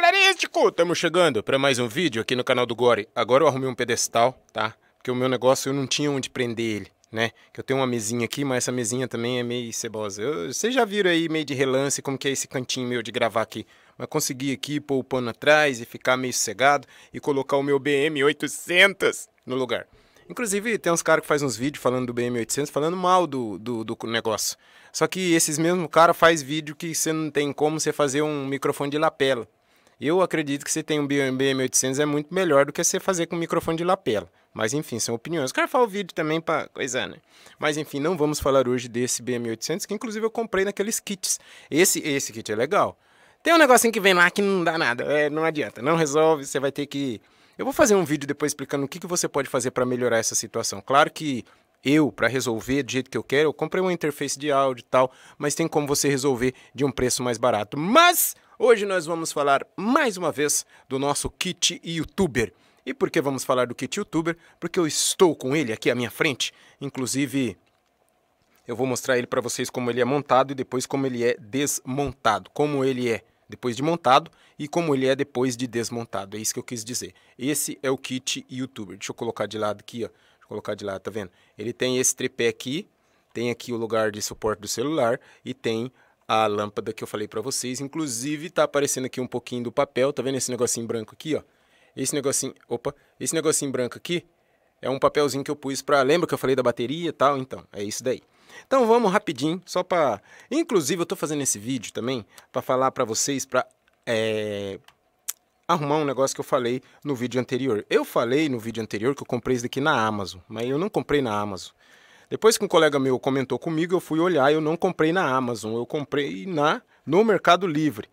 galerístico, Estamos chegando para mais um vídeo aqui no canal do Gore. Agora eu arrumei um pedestal, tá? Porque o meu negócio eu não tinha onde prender ele, né? Que eu tenho uma mesinha aqui, mas essa mesinha também é meio cebosa. Eu, vocês já viram aí meio de relance como que é esse cantinho meu de gravar aqui. Mas consegui aqui pôr o pano atrás e ficar meio cegado e colocar o meu BM800 no lugar. Inclusive, tem uns caras que fazem uns vídeos falando do BM800, falando mal do, do, do negócio. Só que esses mesmos caras faz vídeo que você não tem como você fazer um microfone de lapela. Eu acredito que você tem um BM800 é muito melhor do que você fazer com um microfone de lapela. Mas enfim, são opiniões. falar o vídeo também para coisa, né? Mas enfim, não vamos falar hoje desse BM800, que inclusive eu comprei naqueles kits. Esse, esse kit é legal. Tem um negocinho que vem lá que não dá nada, é, não adianta, não resolve, você vai ter que... Eu vou fazer um vídeo depois explicando o que, que você pode fazer para melhorar essa situação. Claro que eu, para resolver do jeito que eu quero, eu comprei uma interface de áudio e tal, mas tem como você resolver de um preço mais barato. Mas Hoje nós vamos falar mais uma vez do nosso kit youtuber. E por que vamos falar do kit youtuber? Porque eu estou com ele aqui à minha frente. Inclusive, eu vou mostrar ele para vocês como ele é montado e depois como ele é desmontado. Como ele é depois de montado e como ele é depois de desmontado. É isso que eu quis dizer. Esse é o kit youtuber. Deixa eu colocar de lado aqui, ó. Deixa eu colocar de lado, tá vendo? Ele tem esse tripé aqui, tem aqui o lugar de suporte do celular e tem a lâmpada que eu falei para vocês. Inclusive, tá aparecendo aqui um pouquinho do papel, tá vendo esse negocinho branco aqui, ó? Esse negocinho, opa, esse negocinho branco aqui é um papelzinho que eu pus para, lembra que eu falei da bateria e tal, então, é isso daí. Então vamos rapidinho, só para, inclusive eu tô fazendo esse vídeo também para falar para vocês para é... arrumar um negócio que eu falei no vídeo anterior. Eu falei no vídeo anterior que eu comprei isso daqui na Amazon, mas eu não comprei na Amazon. Depois que um colega meu comentou comigo, eu fui olhar, eu não comprei na Amazon, eu comprei na no Mercado Livre.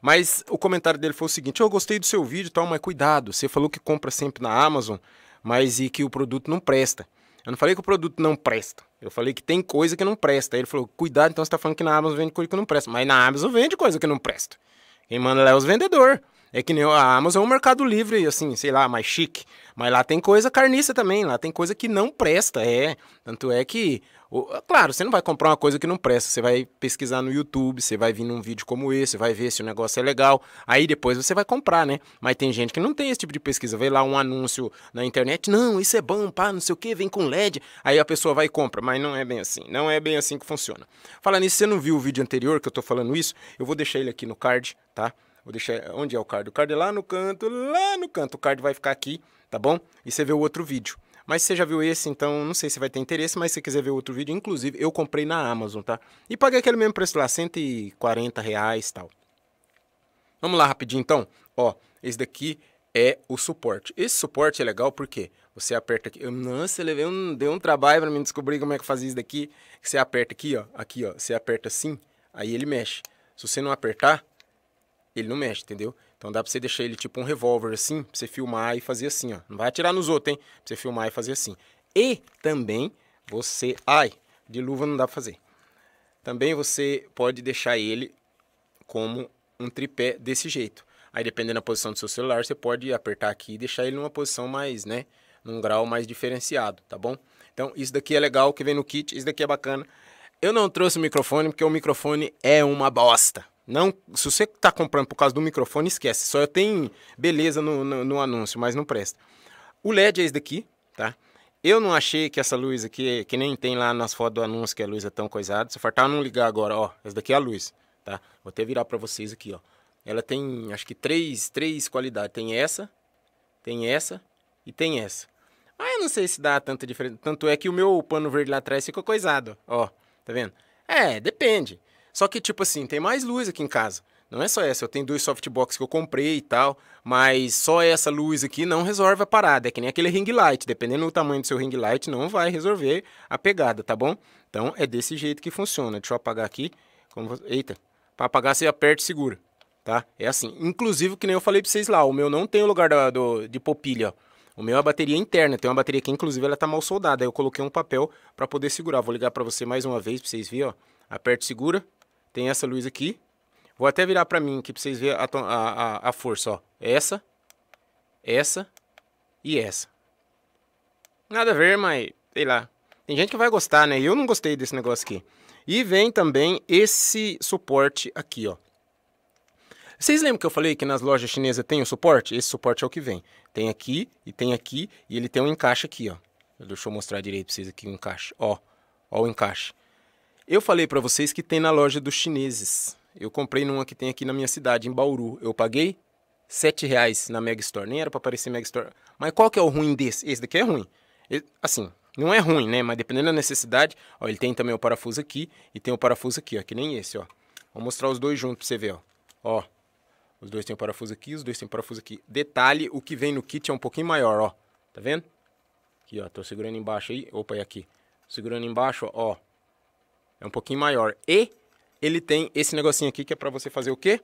Mas o comentário dele foi o seguinte: "Eu gostei do seu vídeo, tal, mas cuidado, você falou que compra sempre na Amazon, mas e que o produto não presta". Eu não falei que o produto não presta. Eu falei que tem coisa que não presta. Aí ele falou: "Cuidado, então você está falando que na Amazon vende coisa que não presta, mas na Amazon vende coisa que não presta. Quem manda lá é os vendedor. É que nem a Amazon é um mercado livre, assim, sei lá, mais chique. Mas lá tem coisa carniça também, lá tem coisa que não presta, é. Tanto é que, claro, você não vai comprar uma coisa que não presta, você vai pesquisar no YouTube, você vai vir num vídeo como esse, vai ver se o negócio é legal, aí depois você vai comprar, né? Mas tem gente que não tem esse tipo de pesquisa, vê lá um anúncio na internet, não, isso é bom, pá, não sei o que, vem com LED, aí a pessoa vai e compra, mas não é bem assim, não é bem assim que funciona. Fala nisso, se você não viu o vídeo anterior que eu tô falando isso, eu vou deixar ele aqui no card, tá? Vou deixar onde é o card. O card é lá no canto, lá no canto. O card vai ficar aqui, tá bom? E você vê o outro vídeo. Mas você já viu esse, então não sei se vai ter interesse, mas se quiser ver outro vídeo, inclusive eu comprei na Amazon, tá? E paguei aquele mesmo preço lá, 140 reais tal. Vamos lá rapidinho então. Ó, esse daqui é o suporte. Esse suporte é legal porque você aperta aqui. Eu, nossa, levei um, deu um trabalho para mim descobrir como é que fazia isso daqui. Você aperta aqui, ó. Aqui, ó. Você aperta assim, aí ele mexe. Se você não apertar, ele não mexe, entendeu? Então dá pra você deixar ele tipo um revólver assim, pra você filmar e fazer assim, ó. Não vai atirar nos outros, hein? Pra você filmar e fazer assim. E também você... Ai, de luva não dá pra fazer. Também você pode deixar ele como um tripé desse jeito. Aí dependendo da posição do seu celular, você pode apertar aqui e deixar ele numa posição mais, né? Num grau mais diferenciado, tá bom? Então isso daqui é legal, que vem no kit, isso daqui é bacana. Eu não trouxe o microfone porque o microfone é uma bosta. Não, se você está comprando por causa do microfone, esquece. Só tem beleza no, no, no, anúncio, mas não presta. O LED é esse daqui, tá? Eu não achei que essa luz aqui, que nem tem lá nas fotos do anúncio, que a luz é tão coisada. Se fartar não ligar agora, ó, essa daqui é a luz, tá? Vou até virar para vocês aqui, ó. Ela tem, acho que três, três qualidades. Tem essa, tem essa e tem essa. Ah, eu não sei se dá tanta diferença. Tanto é que o meu pano verde lá atrás ficou coisado, ó. Tá vendo? É, depende. Só que, tipo assim, tem mais luz aqui em casa. Não é só essa, eu tenho dois softbox que eu comprei e tal, mas só essa luz aqui não resolve a parada, é que nem aquele ring light, dependendo do tamanho do seu ring light, não vai resolver a pegada, tá bom? Então é desse jeito que funciona, deixa eu apagar aqui, Como... eita, para apagar você aperta e segura, tá? É assim, inclusive que nem eu falei para vocês lá, o meu não tem o lugar da, do, de popilha, O meu é a bateria interna, tem uma bateria que inclusive ela tá mal soldada, aí eu coloquei um papel para poder segurar, vou ligar para você mais uma vez para vocês verem, ó, aperta e segura, tem essa luz aqui. Vou até virar para mim aqui para vocês verem a, a, a força. Ó. Essa, essa e essa. Nada a ver, mas sei lá. Tem gente que vai gostar, né? Eu não gostei desse negócio aqui. E vem também esse suporte aqui, ó. Vocês lembram que eu falei que nas lojas chinesas tem o suporte? Esse suporte é o que vem. Tem aqui e tem aqui e ele tem um encaixe aqui, ó. Deixa eu mostrar direito pra vocês aqui o encaixe. Ó, ó o encaixe. Eu falei para vocês que tem na loja dos chineses. Eu comprei numa que tem aqui na minha cidade, em Bauru. Eu paguei 7 reais na Mega Store. Nem era para aparecer Mega Store. Mas qual que é o ruim desse? Esse daqui é ruim. assim, não é ruim, né? Mas dependendo da necessidade... Ó, ele tem também o parafuso aqui e tem o parafuso aqui, ó. Que nem esse, ó. Vou mostrar os dois juntos pra você ver, ó. Ó. Os dois têm o parafuso aqui, os dois têm o parafuso aqui. Detalhe, o que vem no kit é um pouquinho maior, ó. Tá vendo? Aqui, ó. Tô segurando embaixo aí. Opa, e é aqui. Segurando embaixo, ó. É um pouquinho maior. E ele tem esse negocinho aqui que é para você fazer o quê?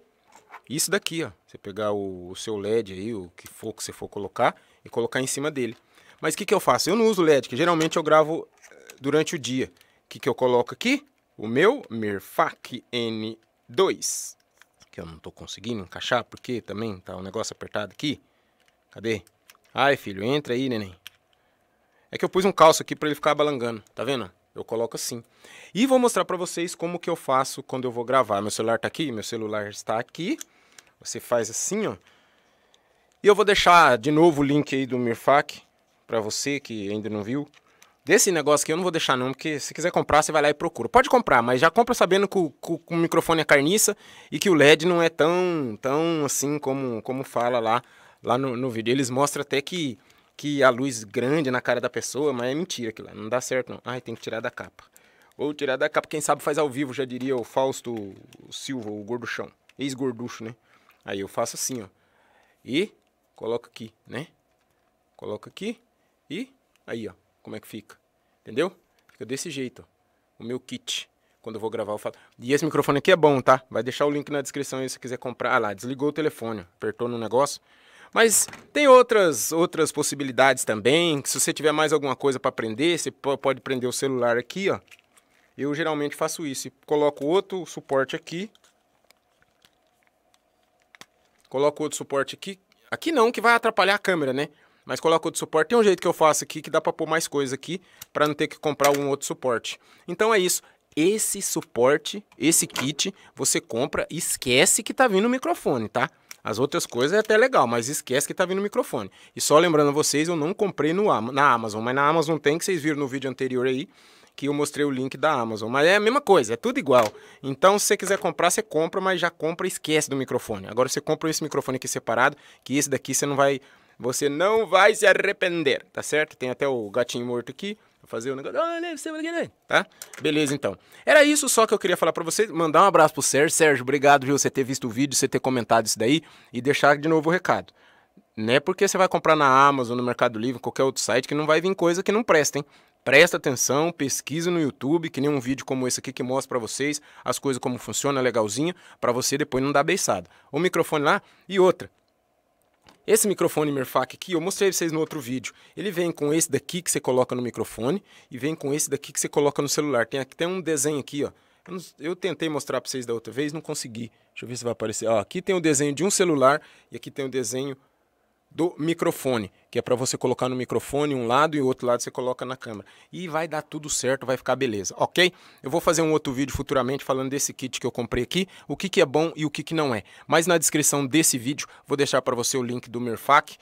Isso daqui, ó. Você pegar o, o, seu LED aí, o que for que você for colocar, e colocar em cima dele. Mas o que, que eu faço? Eu não uso LED, que geralmente eu gravo eh, durante o dia. O que, que eu coloco aqui? O meu Mirfak N2. Que eu não tô conseguindo encaixar, porque também tá um negócio apertado aqui. Cadê? Ai, filho, entra aí, neném. É que eu pus um calço aqui para ele ficar balangando, tá vendo? Eu coloco assim. E vou mostrar para vocês como que eu faço quando eu vou gravar. Meu celular está aqui, meu celular está aqui. Você faz assim, ó. E eu vou deixar de novo o link aí do Mirfak para você que ainda não viu. Desse negócio aqui eu não vou deixar não, porque se quiser comprar, você vai lá e procura. Pode comprar, mas já compra sabendo que o, que o microfone é carniça e que o LED não é tão, tão assim como, como fala lá, lá no, no vídeo. Eles mostram até que que a luz grande na cara da pessoa, mas é mentira aquilo lá, não dá certo não. Ai, tem que tirar da capa. Ou tirar da capa, quem sabe faz ao vivo, já diria o Fausto Silva, o gorduchão, ex-gorducho, né? Aí eu faço assim, ó. E coloco aqui, né? Coloco aqui e aí, ó, como é que fica? Entendeu? Fica desse jeito, ó. O meu kit quando eu vou gravar eu falo. E esse microfone aqui é bom, tá? Vai deixar o link na descrição aí se você quiser comprar. Ah lá, desligou o telefone, apertou no negócio. Mas tem outras, outras possibilidades também. Se você tiver mais alguma coisa para prender, você pode prender o celular aqui, ó. Eu geralmente faço isso. Coloco outro suporte aqui. Coloco outro suporte aqui. Aqui não, que vai atrapalhar a câmera, né? Mas coloco outro suporte. Tem um jeito que eu faço aqui que dá para pôr mais coisa aqui para não ter que comprar um outro suporte. Então é isso. Esse suporte, esse kit, você compra e esquece que tá vindo o microfone, tá? As outras coisas é até legal, mas esquece que tá vindo o microfone. E só lembrando a vocês, eu não comprei no, na Amazon, mas na Amazon tem, que vocês viram no vídeo anterior aí, que eu mostrei o link da Amazon. Mas é a mesma coisa, é tudo igual. Então, se você quiser comprar, você compra, mas já compra e esquece do microfone. Agora você compra esse microfone aqui separado, que esse daqui você não vai. Você não vai se arrepender, tá certo? Tem até o gatinho morto aqui fazer o negócio. você Tá? Beleza, então. Era isso só que eu queria falar para vocês. Mandar um abraço pro Sérgio. Sérgio, obrigado, viu, você ter visto o vídeo, você ter comentado isso daí e deixar de novo o recado. Não é porque você vai comprar na Amazon, no Mercado Livre, qualquer outro site, que não vai vir coisa que não presta, hein? Presta atenção, pesquisa no YouTube, que nem um vídeo como esse aqui que mostra para vocês as coisas como funciona legalzinho, para você depois não dar beiçada. O microfone lá e outra. Esse microfone Mirfak aqui, eu mostrei pra vocês no outro vídeo. Ele vem com esse daqui que você coloca no microfone e vem com esse daqui que você coloca no celular. Tem, aqui, tem um desenho aqui, ó. Eu, não, eu tentei mostrar para vocês da outra vez, não consegui. Deixa eu ver se vai aparecer. Ó, aqui tem o um desenho de um celular e aqui tem o um desenho do microfone, que é para você colocar no microfone um lado e o outro lado você coloca na câmera. E vai dar tudo certo, vai ficar beleza, ok? Eu vou fazer um outro vídeo futuramente falando desse kit que eu comprei aqui, o que, que é bom e o que, que não é. Mas na descrição desse vídeo vou deixar para você o link do Mirfac.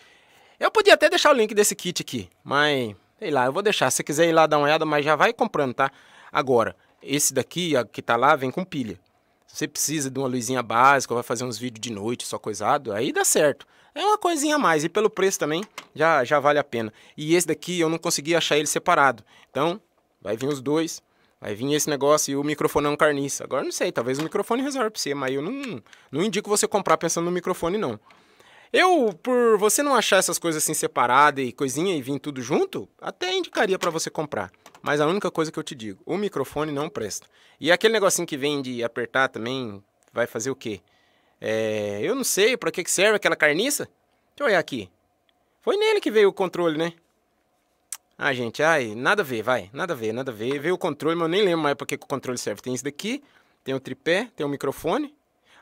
Eu podia até deixar o link desse kit aqui, mas sei lá, eu vou deixar. Se quiser ir lá dar uma olhada, mas já vai comprando, tá? Agora, esse daqui que tá lá vem com pilha você precisa de uma luzinha básica, vai fazer uns vídeos de noite, só coisado, aí dá certo. É uma coisinha a mais e pelo preço também já, já vale a pena. E esse daqui eu não consegui achar ele separado. Então, vai vir os dois, vai vir esse negócio e o microfone é um carniça. Agora não sei, talvez o microfone resolva pra você, mas eu não, não indico você comprar pensando no microfone não. Eu, por você não achar essas coisas assim separadas e coisinha e vir tudo junto, até indicaria para você comprar. Mas a única coisa que eu te digo, o microfone não presta. E aquele negocinho que vem de apertar também, vai fazer o quê? É, eu não sei para que serve aquela carniça. Deixa eu olhar aqui. Foi nele que veio o controle, né? Ah, gente, ai, nada a ver, vai. Nada a ver, nada a ver. Veio o controle, mas eu nem lembro mais para que, que o controle serve. Tem isso daqui, tem o tripé, tem o microfone.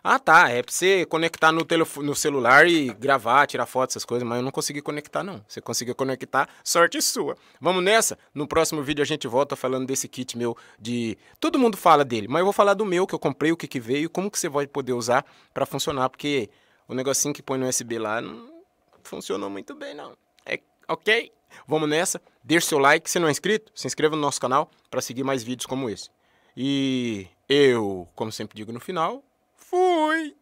Ah, tá. É pra você conectar no, telefone, no celular e gravar, tirar foto, essas coisas, mas eu não consegui conectar, não. Você conseguiu conectar, sorte sua. Vamos nessa? No próximo vídeo a gente volta falando desse kit meu de. Todo mundo fala dele, mas eu vou falar do meu que eu comprei, o que, que veio, como que você vai poder usar para funcionar, porque o negocinho que põe no USB lá não funcionou muito bem, não. É ok? Vamos nessa. Deixe seu like. Se não é inscrito, se inscreva no nosso canal para seguir mais vídeos como esse. E eu, como sempre digo no final, Fui!